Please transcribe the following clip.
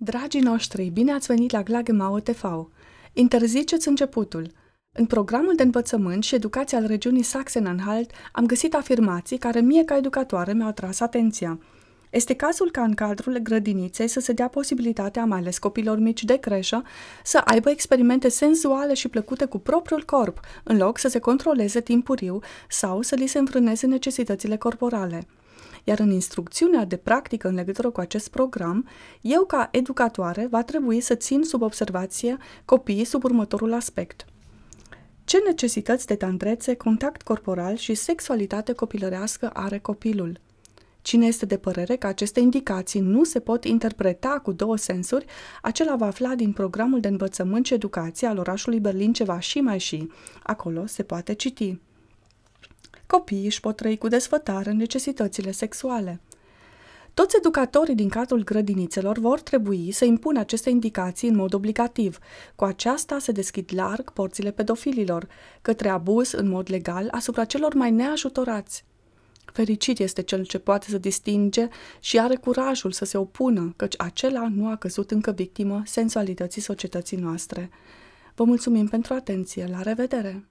Dragii noștri, bine ați venit la Glagemau TV. Interziceți începutul. În programul de învățământ și educație al regiunii Sachsen-Anhalt am găsit afirmații care mie ca educatoare mi-au atras atenția. Este cazul ca în cadrul grădiniței să se dea posibilitatea, mai ales copilor mici de creșă, să aibă experimente senzuale și plăcute cu propriul corp, în loc să se controleze timpuriu sau să li se înfrâneze necesitățile corporale. Iar în instrucțiunea de practică în legătură cu acest program, eu ca educatoare va trebui să țin sub observație copiii sub următorul aspect. Ce necesități de tandrețe, contact corporal și sexualitate copilărească are copilul? Cine este de părere că aceste indicații nu se pot interpreta cu două sensuri, acela va afla din programul de învățământ și educație al orașului Berlin ceva și mai și. Acolo se poate citi copiii își pot trăi cu desfătare necesitățile sexuale. Toți educatorii din cadrul grădinițelor vor trebui să impună aceste indicații în mod obligativ. Cu aceasta se deschid larg porțile pedofililor, către abuz în mod legal asupra celor mai neajutorați. Fericit este cel ce poate să distinge și are curajul să se opună, căci acela nu a căzut încă victimă sensualității societății noastre. Vă mulțumim pentru atenție, la revedere!